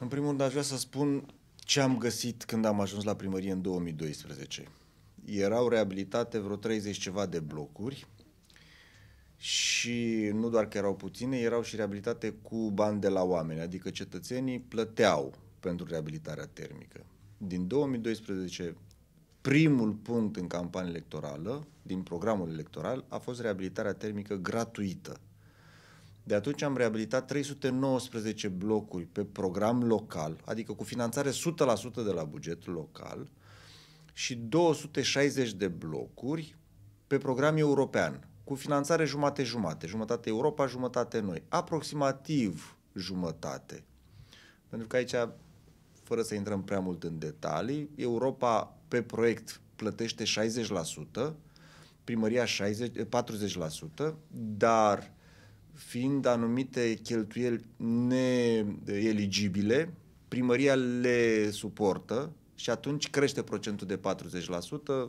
În primul rând aș vrea să spun ce am găsit când am ajuns la primărie în 2012. Erau reabilitate vreo 30 ceva de blocuri și nu doar că erau puține, erau și reabilitate cu bani de la oameni, adică cetățenii plăteau pentru reabilitarea termică. Din 2012, primul punct în campanie electorală, din programul electoral, a fost reabilitarea termică gratuită de atunci am reabilitat 319 blocuri pe program local, adică cu finanțare 100% de la buget local, și 260 de blocuri pe program european, cu finanțare jumate-jumate, jumătate Europa, jumătate noi, aproximativ jumătate. Pentru că aici, fără să intrăm prea mult în detalii, Europa pe proiect plătește 60%, primăria 60, 40%, dar fiind anumite cheltuieli neeligibile, primăria le suportă și atunci crește procentul de 40%,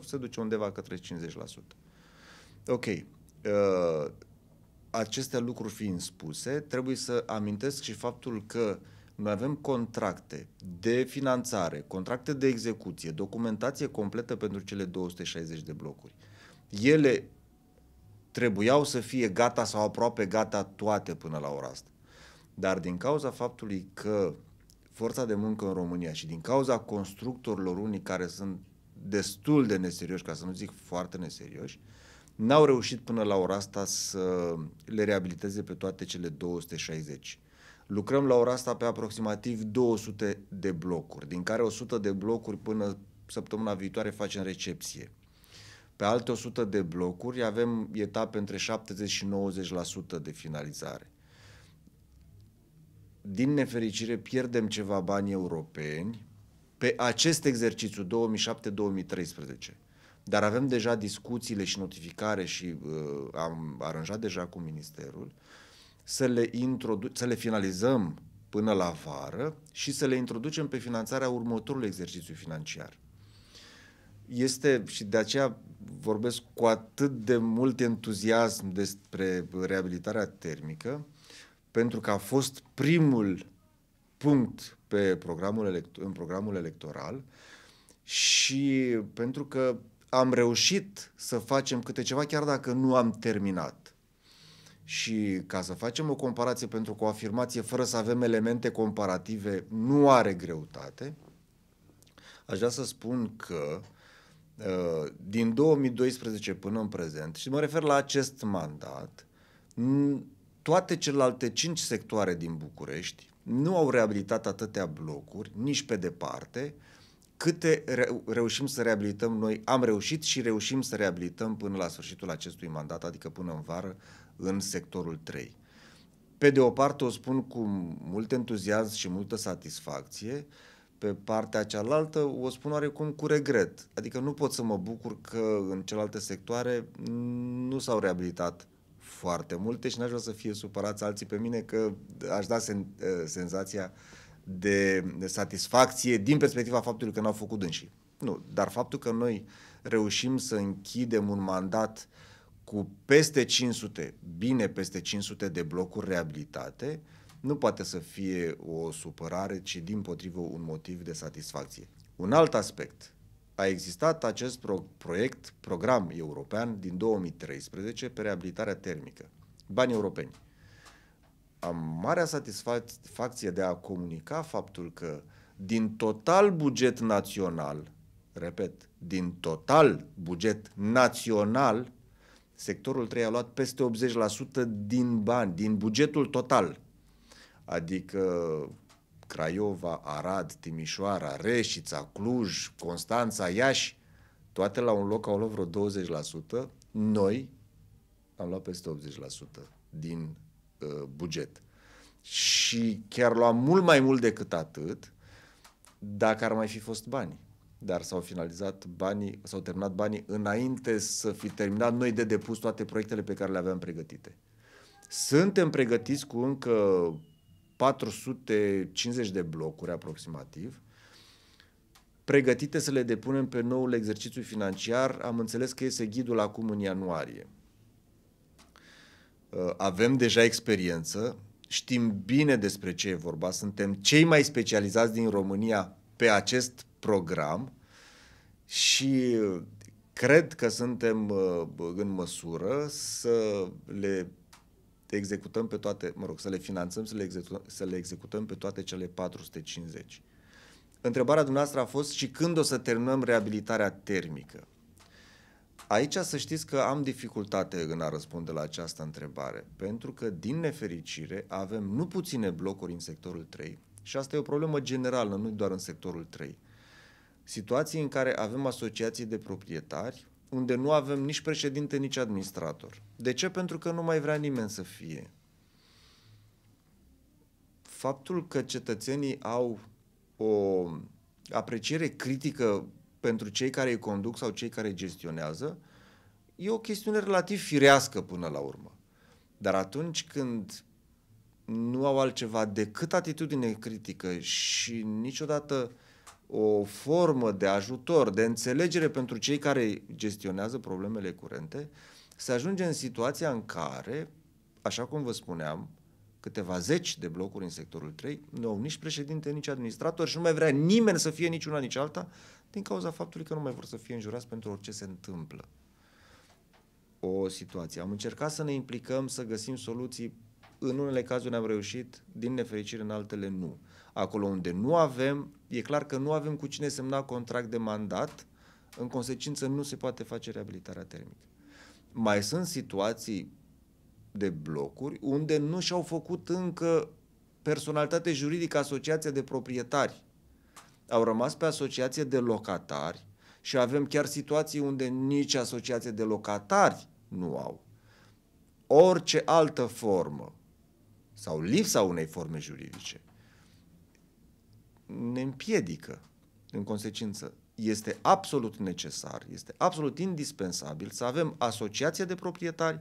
se duce undeva către 50%. Ok. Uh, aceste lucruri fiind spuse, trebuie să amintesc și faptul că noi avem contracte de finanțare, contracte de execuție, documentație completă pentru cele 260 de blocuri. Ele trebuiau să fie gata sau aproape gata toate până la ora asta. Dar din cauza faptului că forța de muncă în România și din cauza constructorilor unii care sunt destul de neserioși, ca să nu zic foarte neserioși, n-au reușit până la ora asta să le reabiliteze pe toate cele 260. Lucrăm la ora asta pe aproximativ 200 de blocuri, din care 100 de blocuri până săptămâna viitoare facem recepție. Pe alte 100 de blocuri avem etape între 70 și 90% de finalizare. Din nefericire pierdem ceva bani europeni pe acest exercițiu 2007-2013. Dar avem deja discuțiile și notificare și uh, am aranjat deja cu ministerul să le, introdu- să le finalizăm până la vară și să le introducem pe finanțarea următorului exercițiu financiar este și de aceea vorbesc cu atât de mult entuziasm despre reabilitarea termică, pentru că a fost primul punct pe programul elect- în programul electoral și pentru că am reușit să facem câte ceva, chiar dacă nu am terminat. Și ca să facem o comparație pentru că o afirmație fără să avem elemente comparative nu are greutate, aș vrea să spun că uh, Uh, din 2012 până în prezent, și mă refer la acest mandat, toate celelalte cinci sectoare din București nu au reabilitat atâtea blocuri, nici pe departe, câte reușim să reabilităm noi. Am reușit și reușim să reabilităm până la sfârșitul acestui mandat, adică până în vară, în sectorul 3. Pe de o parte o spun cu mult entuziasm și multă satisfacție, uh, pe partea cealaltă, o spun oarecum cu regret. Adică nu pot să mă bucur că în celelalte sectoare nu s-au reabilitat foarte multe și n-aș vrea să fie supărați alții pe mine că aș da sen- eh, senzația de satisfacție din perspectiva faptului că n-au făcut dânsii. Nu, dar faptul că noi reușim să închidem un mandat cu peste 500, bine peste 500 de blocuri reabilitate, uh, nu poate să fie o supărare, ci din potrivă un motiv de satisfacție. Un alt aspect. A existat acest pro- proiect, program european din 2013 pe reabilitarea termică. Bani europeni. Am marea satisfacție de a comunica faptul că din total buget național, repet, din total buget național, sectorul 3 a luat peste 80% din bani, din bugetul total adică Craiova, Arad, Timișoara, Reșița, Cluj, Constanța, Iași, toate la un loc au luat vreo 20%, noi am luat peste 80% din uh, buget. Și chiar luam mult mai mult decât atât dacă ar mai fi fost bani. Dar s-au finalizat banii, s-au terminat banii înainte să fi terminat noi de depus toate proiectele pe care le aveam pregătite. Suntem pregătiți cu încă 450 de blocuri aproximativ, pregătite să le depunem pe noul exercițiu financiar. Am înțeles că este ghidul acum în ianuarie. Uh, avem deja experiență, știm bine despre ce e vorba, suntem cei mai specializați din România pe acest program și cred că suntem uh, în măsură să le executăm pe toate, mă rog, să le finanțăm, să le, executăm, să le executăm pe toate cele 450. Întrebarea dumneavoastră a fost și când o să terminăm reabilitarea termică. Aici să știți că am dificultate în a răspunde la această întrebare, pentru că, din nefericire, avem nu puține blocuri în sectorul 3 și asta e o problemă generală, nu doar în sectorul 3. Situații în care avem asociații de proprietari unde nu avem nici președinte, nici administrator. De ce? Pentru că nu mai vrea nimeni să fie. Faptul că cetățenii au o apreciere critică pentru cei care îi conduc sau cei care îi gestionează, e o chestiune relativ firească până la urmă. Dar atunci când nu au altceva decât atitudine critică și niciodată o formă de ajutor, de înțelegere pentru cei care gestionează problemele curente, să ajunge în situația în care, așa cum vă spuneam, câteva zeci de blocuri în sectorul 3, nu au nici președinte, nici administrator și nu mai vrea nimeni să fie nici una, nici alta, din cauza faptului că nu mai vor să fie înjurați pentru orice se întâmplă. O situație. Am încercat să ne implicăm, să găsim soluții. În unele cazuri am reușit, din nefericire în altele nu. Acolo unde nu avem, e clar că nu avem cu cine semna contract de mandat, în consecință nu se poate face reabilitarea termică. Mai sunt situații de blocuri unde nu și-au făcut încă personalitate juridică asociația de proprietari. Au rămas pe asociație de locatari și avem chiar situații unde nici asociație de locatari nu au. Orice altă formă sau lipsa unei forme juridice ne împiedică, în consecință. Este absolut necesar, este absolut indispensabil să avem asociația de proprietari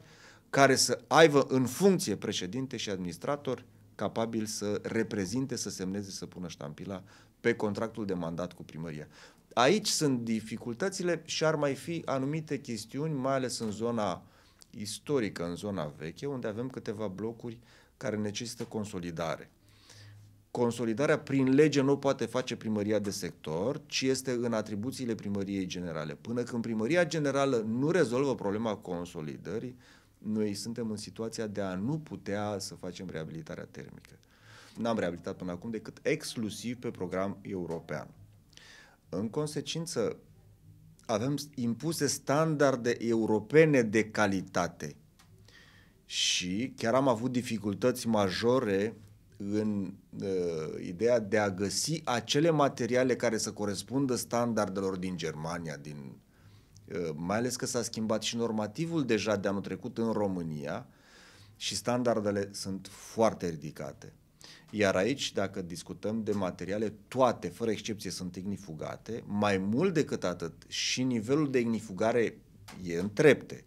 care să aibă în funcție președinte și administrator capabil să reprezinte, să semneze, să pună ștampila pe contractul de mandat cu primăria. Aici sunt dificultățile și ar mai fi anumite chestiuni, mai ales în zona istorică, în zona veche, unde avem câteva blocuri care necesită consolidare. Consolidarea prin lege nu poate face primăria de sector, ci este în atribuțiile primăriei generale. Până când primăria generală nu rezolvă problema consolidării, noi suntem în situația de a nu putea să facem reabilitarea termică. N-am reabilitat până acum decât exclusiv pe program european. În consecință, avem impuse standarde europene de calitate și chiar am avut dificultăți majore în uh, ideea de a găsi acele materiale care să corespundă standardelor din Germania, din, uh, mai ales că s-a schimbat și normativul deja de anul trecut în România și standardele sunt foarte ridicate. Iar aici, dacă discutăm de materiale, toate, fără excepție, sunt ignifugate. Mai mult decât atât, și nivelul de ignifugare e în trepte.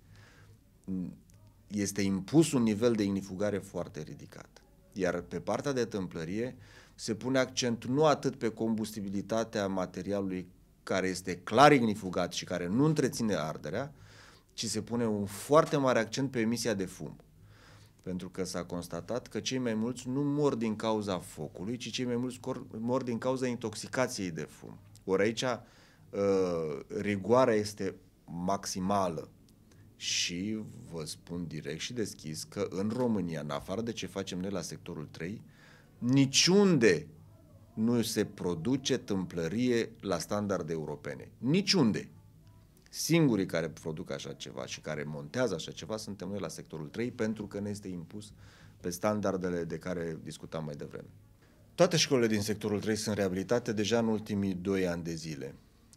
Este impus un nivel de ignifugare foarte ridicat. Iar pe partea de tâmplărie se pune accent nu atât pe combustibilitatea materialului care este clar ignifugat și care nu întreține arderea, ci se pune un foarte mare accent pe emisia de fum. Pentru că s-a constatat că cei mai mulți nu mor din cauza focului, ci cei mai mulți mor din cauza intoxicației de fum. Ori aici ă, rigoarea este maximală și vă spun direct și deschis că în România, în afară de ce facem noi la sectorul 3, niciunde nu se produce tâmplărie la standarde europene. Niciunde. Singurii care produc așa ceva și care montează așa ceva suntem noi la sectorul 3 pentru că ne este impus pe standardele de care discutam mai devreme. Toate școlile din sectorul 3 sunt reabilitate deja în ultimii 2 ani de zile.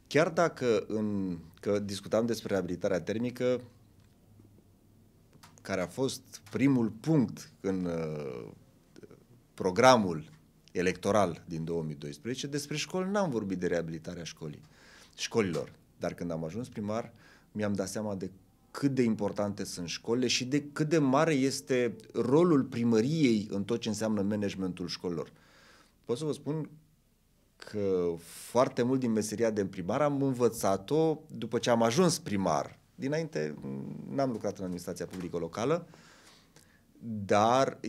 Chiar dacă în, că discutam despre reabilitarea termică, care a fost primul punct în uh, programul electoral din 2012, despre școli n-am vorbit de reabilitarea școlii, școlilor. Dar când am ajuns primar, mi-am dat seama de cât de importante sunt școlile și de cât de mare este rolul primăriei în tot ce înseamnă managementul școlilor. Pot să vă spun că foarte mult din meseria de primar am învățat-o după ce am ajuns primar Dinainte mm, n-am lucrat în administrația publică locală, dar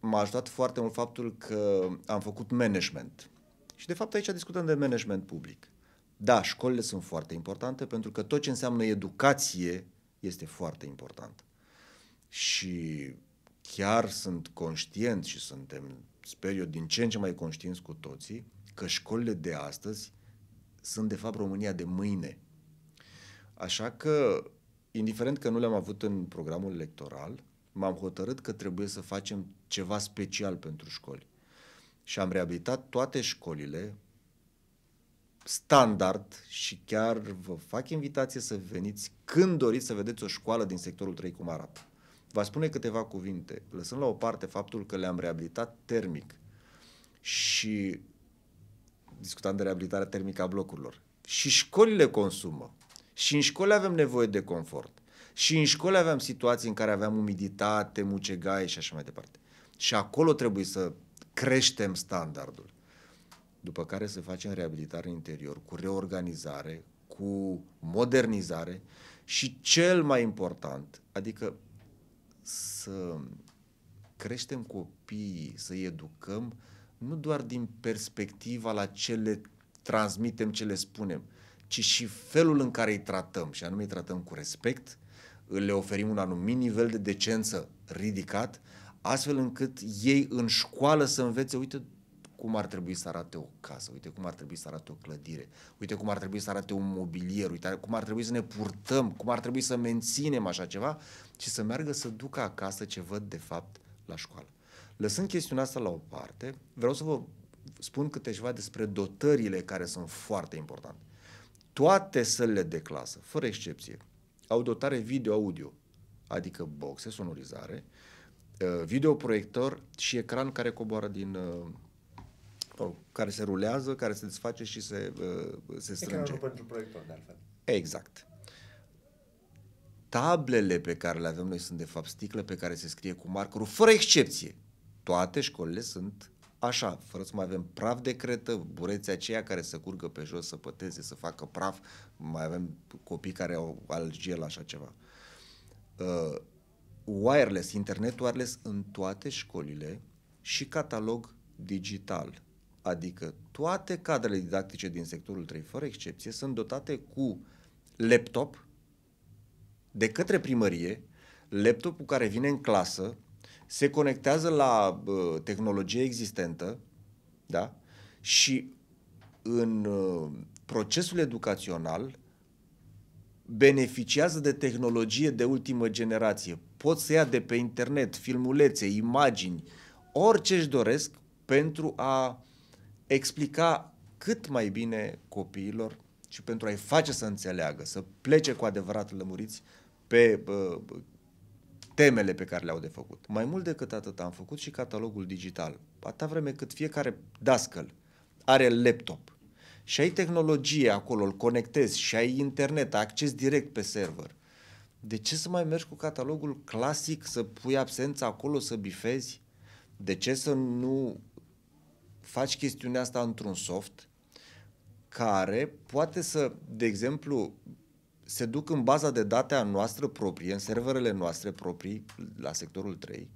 m-a ajutat foarte mult faptul că am făcut management. Și de fapt aici discutăm de management public. Da, școlile sunt foarte importante pentru că tot ce înseamnă educație este foarte important. Și chiar sunt conștient și suntem, sper eu, din ce în ce mai conștienți cu toții că școlile de astăzi sunt de fapt România de mâine. Așa că, indiferent că nu le-am avut în programul electoral, m-am hotărât că trebuie să facem ceva special pentru școli. Și am reabilitat toate școlile standard și chiar vă fac invitație să veniți când doriți să vedeți o școală din sectorul 3 cum arată. Vă spune câteva cuvinte, lăsând la o parte faptul că le-am reabilitat termic și discutam de reabilitarea termică a blocurilor. Și școlile consumă și în școli avem nevoie de confort. Și în școli aveam situații în care aveam umiditate, mucegai și așa mai departe. Și acolo trebuie să creștem standardul. După care să facem reabilitare în interior, cu reorganizare, cu modernizare și cel mai important, adică să creștem copiii, să-i educăm nu doar din perspectiva la ce le transmitem, ce le spunem, ci și felul în care îi tratăm, și anume îi tratăm cu respect, le oferim un anumit nivel de decență ridicat, astfel încât ei în școală să învețe, uite cum ar trebui să arate o casă, uite cum ar trebui să arate o clădire, uite cum ar trebui să arate un mobilier, uite cum ar trebui să ne purtăm, cum ar trebui să menținem așa ceva și să meargă să ducă acasă ce văd de fapt la școală. Lăsând chestiunea asta la o parte, vreau să vă spun câteva despre dotările care sunt foarte importante toate sălile de clasă, fără excepție, au dotare video-audio, adică boxe, sonorizare, uh, videoproiector și ecran care coboară din uh, care se rulează, care se desface și se, uh, se strânge. Ecranul pentru proiector, de altfel. Exact. Tablele pe care le avem noi sunt de fapt sticle pe care se scrie cu markerul, fără excepție. Toate școlile sunt așa, fără să mai avem praf de cretă, bureții aceia care să curgă pe jos, să păteze, să facă praf, mai avem copii care au algie la așa ceva. Uh, wireless, internet wireless în toate școlile și catalog digital. Adică toate cadrele didactice din sectorul 3, fără excepție, sunt dotate cu laptop de către primărie, laptopul care vine în clasă, se conectează la uh, tehnologie existentă da? și în uh, procesul educațional beneficiază de tehnologie de ultimă generație. Pot să ia de pe internet filmulețe, imagini, orice își doresc pentru a explica cât mai bine copiilor și pentru a-i face să înțeleagă, să plece cu adevărat lămuriți pe uh, temele pe care le-au de făcut. Mai mult decât atât am făcut și catalogul digital. Atâta vreme cât fiecare dascăl are laptop și ai tehnologie acolo, îl conectezi și ai internet, acces direct pe server. De ce să mai mergi cu catalogul clasic, să pui absența acolo, să bifezi? De ce să nu faci chestiunea asta într-un soft care poate să, de exemplu, se duc în baza de date a noastră proprie, în serverele noastre proprii, la sectorul 3,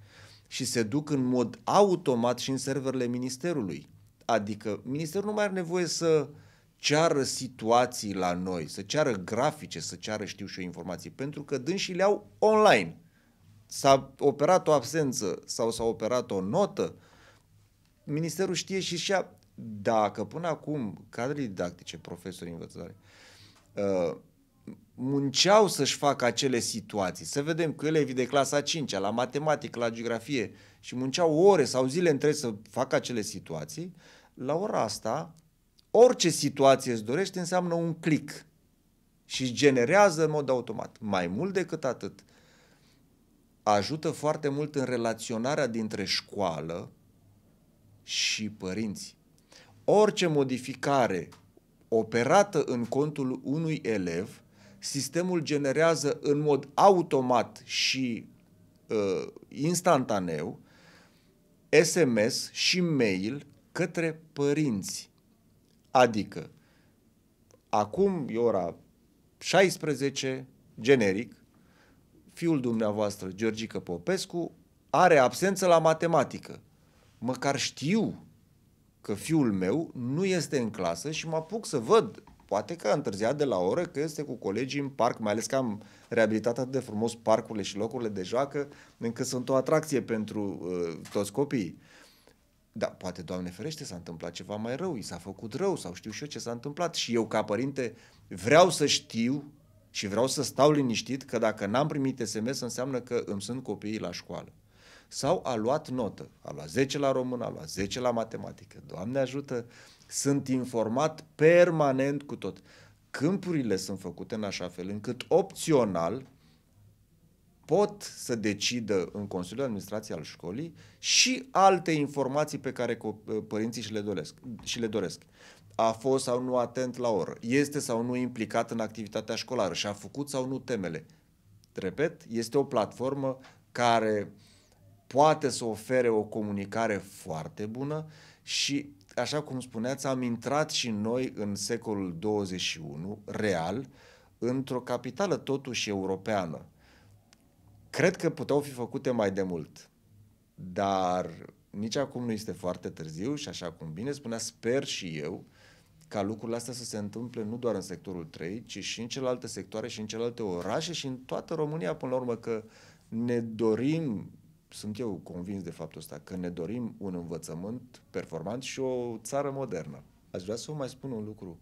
și se duc în mod automat și în serverele Ministerului. Adică Ministerul nu mai are nevoie să ceară situații la noi, să ceară grafice, să ceară știu și eu informații, pentru că dânsii le au online. S-a operat o absență sau s-a operat o notă, Ministerul știe și și dacă până acum cadrele didactice, profesori învățare, uh, munceau să-și facă acele situații. Să vedem că elevii de clasa 5 la matematică, la geografie și munceau ore sau zile întregi să facă acele situații, la ora asta, orice situație îți dorește înseamnă un click și generează în mod automat. Mai mult decât atât, ajută foarte mult în relaționarea dintre școală și părinți. Orice modificare operată în contul unui elev sistemul generează în mod automat și uh, instantaneu SMS și mail către părinți. Adică, acum e ora 16, generic, fiul dumneavoastră, Georgica Popescu, are absență la matematică. Măcar știu că fiul meu nu este în clasă și mă apuc să văd Poate că a întârziat de la oră, că este cu colegii în parc, mai ales că am reabilitat atât de frumos parcurile și locurile de joacă, încât sunt o atracție pentru uh, toți copiii. Da, poate, Doamne ferește, s-a întâmplat ceva mai rău, i s-a făcut rău sau știu și eu ce s-a întâmplat. Și eu, ca părinte, vreau să știu și vreau să stau liniștit că dacă n-am primit SMS înseamnă că îmi sunt copiii la școală. Sau a luat notă, a luat 10 la română, a luat 10 la matematică. Doamne ajută sunt informat permanent cu tot. Câmpurile sunt făcute în așa fel încât opțional pot să decidă în Consiliul Administrației al școlii și alte informații pe care părinții și le doresc. Și le doresc a fost sau nu atent la oră, este sau nu implicat în activitatea școlară și a făcut sau nu temele. Repet, este o platformă care poate să ofere o comunicare foarte bună și așa cum spuneați, am intrat și noi în secolul 21 real, într-o capitală totuși europeană. Cred că puteau fi făcute mai de mult, dar nici acum nu este foarte târziu și așa cum bine spunea, sper și eu ca lucrurile astea să se întâmple nu doar în sectorul 3, ci și în celelalte sectoare și în celelalte orașe și în toată România până la urmă că ne dorim sunt eu convins de faptul ăsta, că ne dorim un învățământ performant și o țară modernă. Aș vrea să vă mai spun un lucru,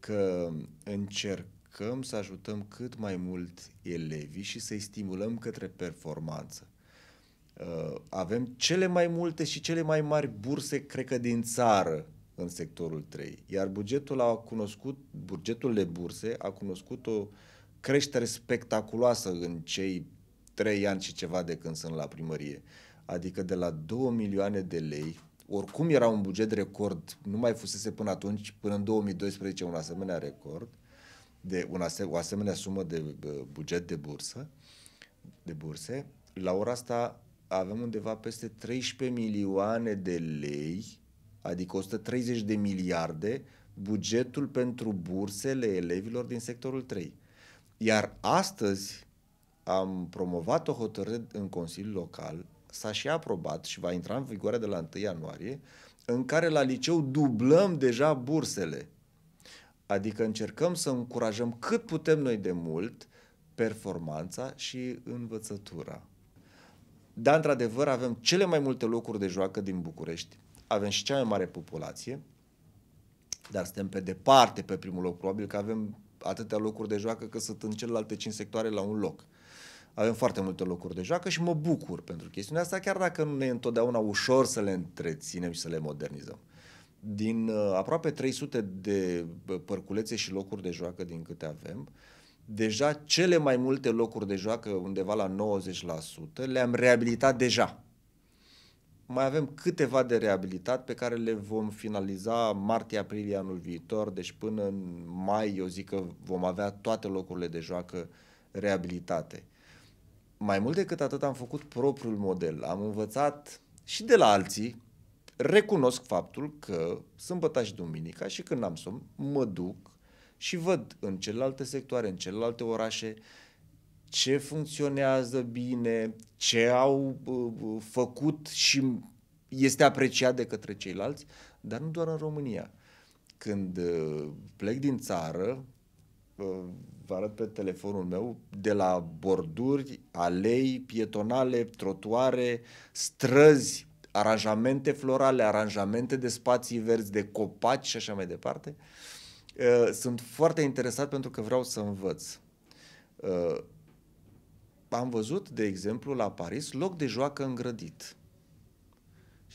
că încercăm să ajutăm cât mai mult elevii și să-i stimulăm către performanță. Uh, avem cele mai multe și cele mai mari burse, cred că, din țară în sectorul 3. Iar bugetul a cunoscut, bugetul de burse a cunoscut o creștere spectaculoasă în cei 3 ani și ceva de când sunt la primărie. Adică de la 2 milioane de lei, oricum era un buget record, nu mai fusese până atunci, până în 2012 un asemenea record, de un ase- o asemenea sumă de buget de bursă, de burse, la ora asta avem undeva peste 13 milioane de lei, adică 130 de miliarde, bugetul pentru bursele elevilor din sectorul 3. Iar astăzi, am promovat o hotărâre în Consiliul Local, s-a și aprobat și va intra în vigoare de la 1 ianuarie, în care la liceu dublăm deja bursele. Adică încercăm să încurajăm cât putem noi de mult performanța și învățătura. Dar, într-adevăr, avem cele mai multe locuri de joacă din București, avem și cea mai mare populație, dar suntem pe departe pe primul loc. Probabil că avem atâtea locuri de joacă că sunt în celelalte cinci sectoare la un loc avem foarte multe locuri de joacă și mă bucur pentru chestiunea asta, chiar dacă nu ne e întotdeauna ușor să le întreținem și să le modernizăm. Din uh, aproape 300 de părculețe și locuri de joacă din câte avem, deja cele mai multe locuri de joacă, undeva la 90%, le-am reabilitat deja. Mai avem câteva de reabilitat pe care le vom finaliza martie-aprilie anul viitor, deci până în mai eu zic că vom avea toate locurile de joacă reabilitate mai mult decât atât am făcut propriul model. Am învățat și de la alții. Recunosc faptul că sâmbătă și duminica și când am somn, mă duc și văd în celelalte sectoare, în celelalte orașe, ce funcționează bine, ce au făcut și este apreciat de către ceilalți, dar nu doar în România. Când plec din țară, vă arăt pe telefonul meu, de la borduri, alei, pietonale, trotuare, străzi, aranjamente florale, aranjamente de spații verzi, de copaci și așa mai departe. Sunt foarte interesat pentru că vreau să învăț. Am văzut, de exemplu, la Paris, loc de joacă îngrădit.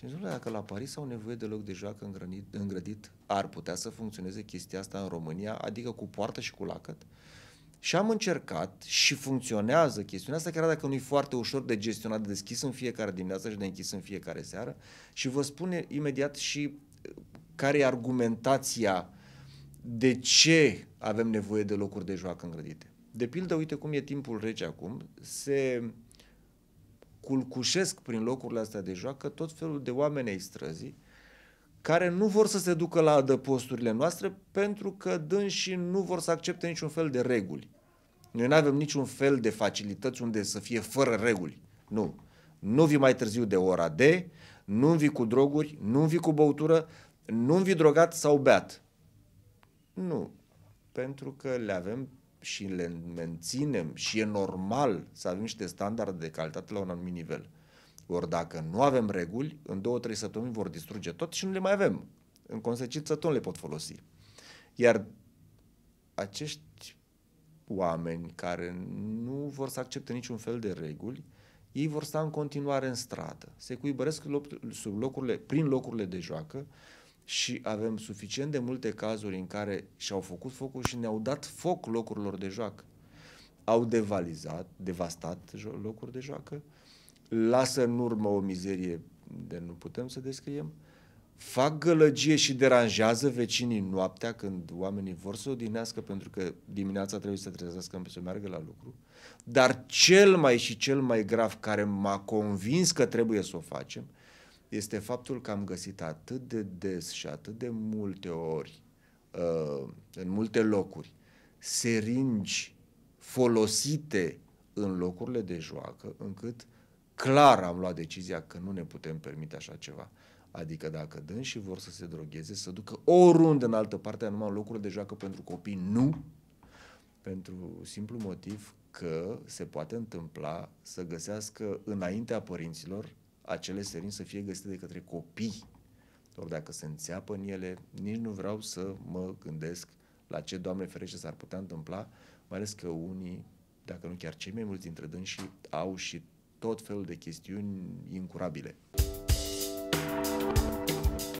Și zic, dacă la Paris au nevoie de loc de joacă îngrădit, îngrădit, ar putea să funcționeze chestia asta în România, adică cu poartă și cu lacăt. Și am încercat și funcționează chestiunea asta, chiar dacă nu e foarte ușor de gestionat, de deschis în fiecare dimineață și de închis în fiecare seară. Și vă spun imediat și uh, care e argumentația de ce avem nevoie de locuri de joacă îngrădite. De pildă, uite cum e timpul rece acum, se culcușesc prin locurile astea de joacă tot felul de oameni ai străzii care nu vor să se ducă la adăposturile noastre pentru că dânsii nu vor să accepte niciun fel de reguli. Noi nu avem niciun fel de facilități unde să fie fără reguli. Nu. Nu vii mai târziu de ora D, nu vii cu droguri, nu vii cu băutură, nu vii drogat sau beat. Nu. Pentru că le avem și le menținem și e normal să avem niște standarde de calitate la un anumit nivel. Ori dacă nu avem reguli, în două, trei săptămâni vor distruge tot și nu le mai avem. În consecință, tot nu le pot folosi. Iar acești oameni care nu vor să accepte niciun fel de reguli, ei vor sta în continuare în stradă. Se cuibăresc sub locurile, prin locurile de joacă, și avem suficient de multe cazuri în care și-au făcut focul și ne-au dat foc locurilor de joacă. Au devalizat, devastat locuri de joacă, lasă în urmă o mizerie de nu putem să descriem, fac gălăgie și deranjează vecinii noaptea când oamenii vor să odihnească pentru că dimineața trebuie să trezească să meargă la lucru. Dar cel mai și cel mai grav care m-a convins că trebuie să o facem – este faptul că am găsit atât de des și atât de multe ori, uh, în multe locuri, seringi folosite în locurile de joacă, încât clar am luat decizia că nu ne putem permite așa ceva. Adică dacă și vor să se drogheze, să ducă oriunde în altă parte, numai în locurile de joacă pentru copii, nu. Pentru simplu motiv că se poate întâmpla să găsească înaintea părinților acele serin să fie găsite de către copii. Ori dacă se înțeapă în ele, nici nu vreau să mă gândesc la ce, Doamne ferește, s-ar putea întâmpla, mai ales că unii, dacă nu chiar cei mai mulți dintre dânsii, au și tot felul de chestiuni incurabile. Thank you